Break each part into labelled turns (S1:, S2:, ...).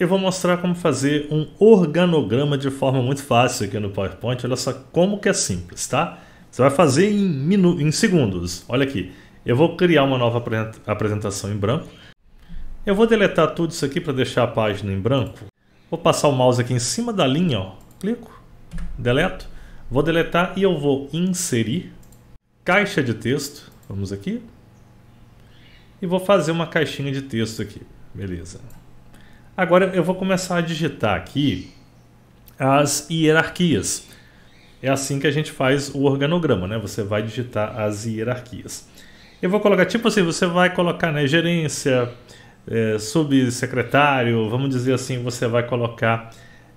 S1: eu vou mostrar como fazer um organograma de forma muito fácil aqui no PowerPoint. Olha só como que é simples, tá? Você vai fazer em, minu em segundos. Olha aqui, eu vou criar uma nova apresentação em branco. Eu vou deletar tudo isso aqui para deixar a página em branco. Vou passar o mouse aqui em cima da linha, ó. clico, deleto. Vou deletar e eu vou inserir caixa de texto. Vamos aqui. E vou fazer uma caixinha de texto aqui. Beleza. Agora eu vou começar a digitar aqui as hierarquias. É assim que a gente faz o organograma, né? Você vai digitar as hierarquias. Eu vou colocar, tipo assim, você vai colocar né, gerência, é, subsecretário, vamos dizer assim, você vai colocar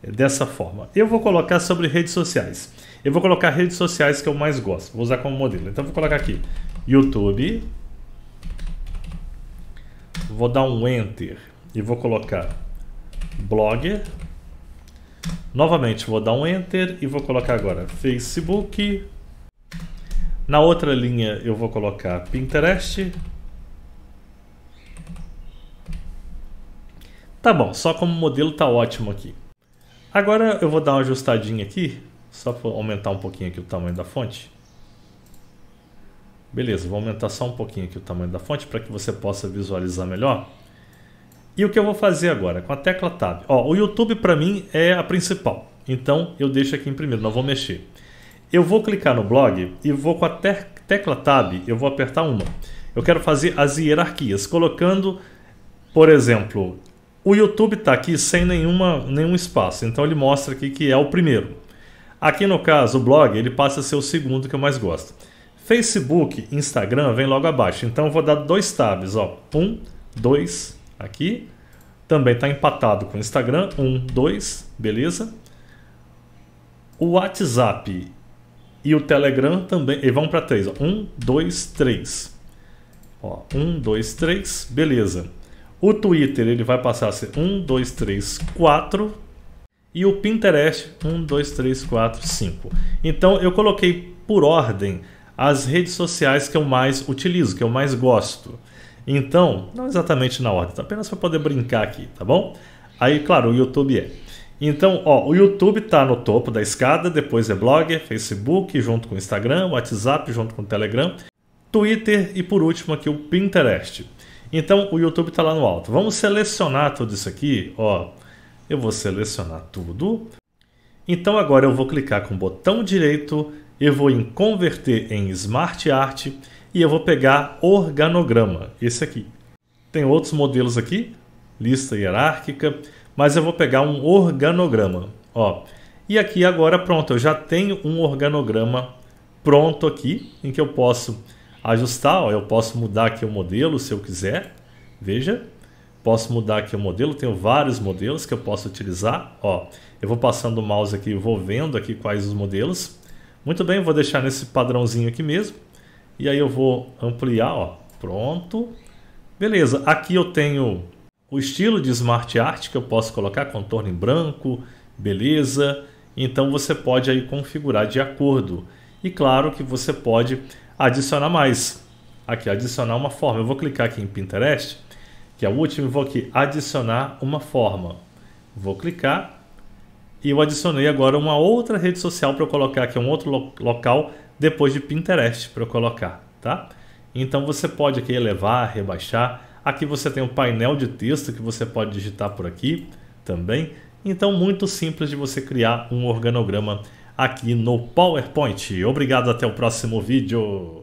S1: é, dessa forma. Eu vou colocar sobre redes sociais. Eu vou colocar redes sociais que eu mais gosto. Vou usar como modelo. Então vou colocar aqui YouTube. Vou dar um enter e vou colocar blog. Novamente, vou dar um enter e vou colocar agora Facebook. Na outra linha eu vou colocar Pinterest. Tá bom, só como modelo tá ótimo aqui. Agora eu vou dar uma ajustadinha aqui, só para aumentar um pouquinho aqui o tamanho da fonte. Beleza, vou aumentar só um pouquinho aqui o tamanho da fonte para que você possa visualizar melhor. E o que eu vou fazer agora? Com a tecla Tab. Ó, o YouTube para mim é a principal. Então eu deixo aqui em primeiro, não vou mexer. Eu vou clicar no blog e vou com a te tecla Tab, eu vou apertar uma. Eu quero fazer as hierarquias, colocando, por exemplo, o YouTube está aqui sem nenhuma, nenhum espaço, então ele mostra aqui que é o primeiro. Aqui no caso, o blog, ele passa a ser o segundo que eu mais gosto. Facebook, Instagram vem logo abaixo, então eu vou dar dois tabs, ó. Um, dois, aqui. Também está empatado com o Instagram, 1, 2, beleza? O WhatsApp e o Telegram também, e vamos para 3, um 1, 2, 3. dois 1, 2, 3, beleza. O Twitter ele vai passar a ser 1, 2, 3, 4. E o Pinterest, 1, 2, 3, 4, 5. Então eu coloquei por ordem as redes sociais que eu mais utilizo, que eu mais gosto. Então, não exatamente na ordem, então, apenas para poder brincar aqui, tá bom? Aí, claro, o YouTube é. Então, ó, o YouTube tá no topo da escada, depois é Blogger, Facebook, junto com Instagram, WhatsApp, junto com Telegram, Twitter e por último aqui o Pinterest. Então, o YouTube tá lá no alto. Vamos selecionar tudo isso aqui, ó. Eu vou selecionar tudo. Então agora eu vou clicar com o botão direito, eu vou em converter em Smart Art e eu vou pegar organograma, esse aqui. Tem outros modelos aqui, lista hierárquica, mas eu vou pegar um organograma. Ó, e aqui agora pronto, eu já tenho um organograma pronto aqui, em que eu posso ajustar, ó, eu posso mudar aqui o modelo se eu quiser, veja. Posso mudar aqui o modelo, tenho vários modelos que eu posso utilizar. Ó, eu vou passando o mouse aqui, vou vendo aqui quais os modelos. Muito bem, vou deixar nesse padrãozinho aqui mesmo. E aí eu vou ampliar, ó. Pronto. Beleza, aqui eu tenho o estilo de Smart Art que eu posso colocar, contorno em branco, beleza. Então você pode aí configurar de acordo. E claro que você pode adicionar mais. Aqui, adicionar uma forma. Eu vou clicar aqui em Pinterest, que é o último, e vou aqui adicionar uma forma. Vou clicar e eu adicionei agora uma outra rede social para eu colocar aqui um outro lo local depois de Pinterest para eu colocar, tá? Então você pode aqui elevar, rebaixar. Aqui você tem um painel de texto que você pode digitar por aqui também. Então muito simples de você criar um organograma aqui no PowerPoint. Obrigado, até o próximo vídeo.